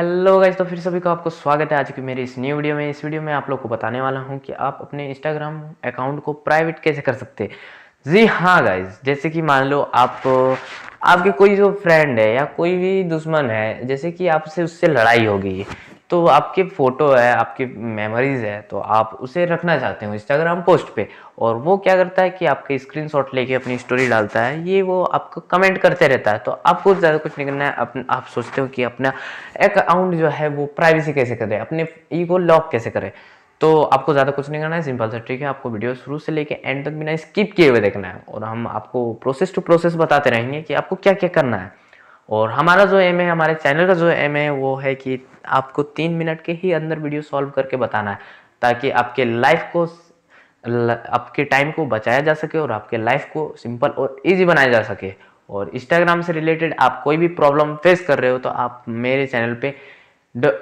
hello guys तो फिर सभी को आपको स्वागत है आज की मेरी इस न्यू वीडियो में इस वीडियो में आप लोग को बताने वाला हूँ कि आप अपने इंस्टाग्राम अकाउंट को प्राइवेट कैसे कर सकते हैं जी हाँ गाइज जैसे कि मान लो आप आपके कोई जो फ्रेंड है या कोई भी दुश्मन है जैसे कि आपसे उससे लड़ाई होगी तो आपके फ़ोटो है आपकी मेमोरीज़ है तो आप उसे रखना चाहते हो इंस्टाग्राम पोस्ट पे और वो क्या करता है कि आपके शॉट लेके अपनी स्टोरी डालता है ये वो आपको कमेंट करते रहता है तो आपको ज़्यादा कुछ नहीं करना है अपन आप सोचते हो कि अपना अकाउंट जो है वो प्राइवेसी कैसे करें अपने ई को लॉक कैसे करे तो आपको ज़्यादा कुछ नहीं करना है सिंपल सा ठीक है आपको वीडियो शुरू से लेके एंड तक बिना स्किप किए हुए देखना है और हम आपको प्रोसेस टू प्रोसेस बताते रहेंगे कि आपको क्या क्या करना है और हमारा जो एम है हमारे चैनल का जो एम है वो है कि आपको तीन मिनट के ही अंदर वीडियो सॉल्व करके बताना है ताकि आपके लाइफ को आपके टाइम को बचाया जा सके और आपके लाइफ को सिंपल और इजी बनाया जा सके और इंस्टाग्राम से रिलेटेड आप कोई भी प्रॉब्लम फेस कर रहे हो तो आप मेरे चैनल पे द,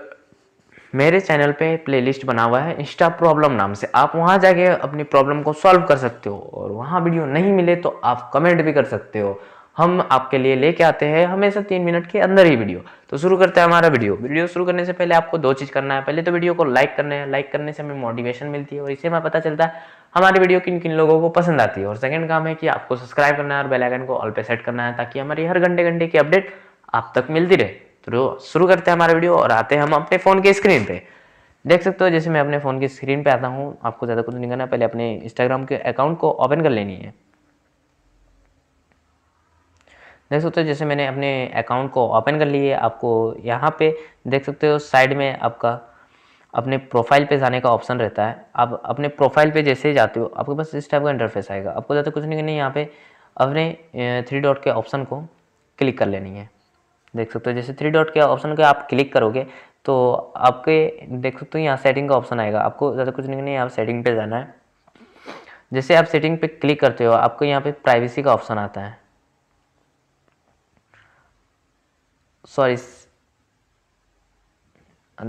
मेरे चैनल पे प्लेलिस्ट बना हुआ है इंस्टा प्रॉब्लम नाम से आप वहाँ जाके अपनी प्रॉब्लम को सॉल्व कर सकते हो और वहाँ वीडियो नहीं मिले तो आप कमेंट भी कर सकते हो हम आपके लिए लेके आते हैं हमेशा तीन मिनट के अंदर ही वीडियो तो शुरू करते हैं हमारा वीडियो वीडियो शुरू करने से पहले आपको दो चीज़ करना है पहले तो वीडियो को लाइक करना है लाइक करने से हमें मोटिवेशन मिलती है और इससे हमें पता चलता है हमारी वीडियो किन किन लोगों को पसंद आती है और सेकंड काम है कि आपको सब्सक्राइब करना है और बेलाइकन को ऑल पे सेट करना है ताकि हमारी हर घंटे घंटे की अपडेट आप तक मिलती रहे तो शुरू करते हैं हमारा वीडियो और आते हैं हम अपने फ़ोन के स्क्रीन पर देख सकते हो जैसे मैं अपने फ़ोन की स्क्रीन पर आता हूँ आपको ज़्यादा कुछ नहीं करना पहले अपने इंस्टाग्राम के अकाउंट को ओपन कर लेनी है देख सकते हो जैसे मैंने अपने अकाउंट को ओपन कर लिए आपको यहाँ पे देख सकते हो साइड में आपका अपने प्रोफाइल पे जाने का ऑप्शन रहता है आप अपने प्रोफाइल पे जैसे ही जाते हो आपके पास इस टाइप का इंटरफेस आएगा आपको ज़्यादा कुछ नहीं करना है यहाँ पे अपने थ्री डॉट के ऑप्शन को क्लिक कर लेनी है देख सकते हो जैसे थ्री डॉट के ऑप्शन को आप क्लिक करोगे तो आपके देख सकते हो यहाँ सेटिंग का ऑप्शन आएगा आपको ज़्यादा कुछ नहीं करना है यहाँ सेटिंग पर जाना है जैसे आप सेटिंग पर क्लिक करते हो आपको यहाँ पर प्राइवेसी का ऑप्शन आता है सॉरी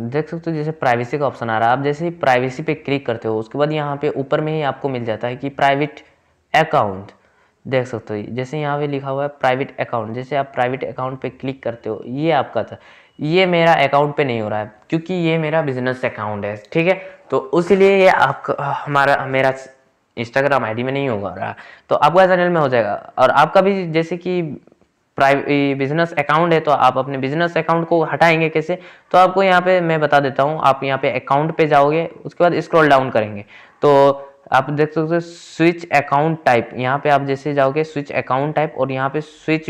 देख सकते हो जैसे प्राइवेसी का ऑप्शन आ रहा है आप जैसे ही प्राइवेसी पे क्लिक करते हो उसके बाद यहाँ पे ऊपर में ही आपको मिल जाता है कि प्राइवेट अकाउंट देख सकते हो जैसे यहाँ पे लिखा हुआ है प्राइवेट अकाउंट जैसे आप प्राइवेट अकाउंट पे क्लिक करते हो ये आपका था ये मेरा अकाउंट पे नहीं हो रहा है क्योंकि ये मेरा बिजनेस अकाउंट है ठीक है तो उसलिए ये आपका हमारा मेरा इंस्टाग्राम आई में नहीं होगा रहा तो आपका चैनल में हो जाएगा और आपका भी जैसे कि बिजनेस अकाउंट है तो आप अपने बिजनेस अकाउंट को हटाएंगे कैसे तो आपको यहाँ पे मैं बता देता हूँ आप यहाँ पे अकाउंट पे जाओगे उसके बाद स्क्रॉल डाउन करेंगे तो आप देख सकते हो स्विच अकाउंट टाइप यहाँ पे आप जैसे जाओगे स्विच अकाउंट टाइप और यहाँ पे स्विच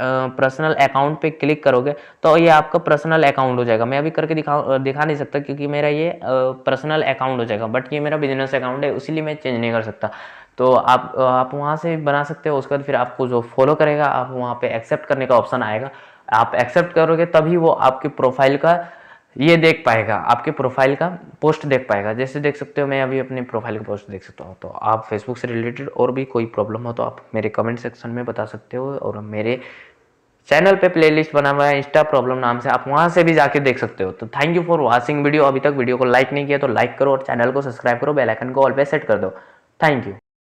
पर्सनल अकाउंट पे क्लिक करोगे तो ये आपका पर्सनल अकाउंट हो जाएगा मैं अभी करके दिखा दिखा नहीं सकता क्योंकि मेरा ये पर्सनल अकाउंट हो जाएगा बट ये मेरा बिजनेस अकाउंट है उसीलिए मैं चेंज नहीं कर सकता तो आप आप वहाँ से बना सकते हो उसके बाद फिर आपको जो फॉलो करेगा आप वहाँ पे एक्सेप्ट करने का ऑप्शन आएगा आप एक्सेप्ट करोगे तभी वो आपकी प्रोफाइल का ये देख पाएगा आपके प्रोफाइल का पोस्ट देख पाएगा जैसे देख सकते हो मैं अभी अपने प्रोफाइल का पोस्ट देख सकता हूँ तो आप फेसबुक से रिलेटेड और भी कोई प्रॉब्लम हो तो आप मेरे कमेंट सेक्शन में बता सकते हो और मेरे चैनल पे प्लेलिस्ट बना हुआ है इंस्टा प्रॉब्लम नाम से आप वहाँ से भी जाके देख सकते हो तो thank you for watching video अभी तक वीडियो को लाइक नहीं किया तो लाइक करो और चैनल को सब्सक्राइब करो बेल आइकन को ऑल पे सेट कर दो थैंक यू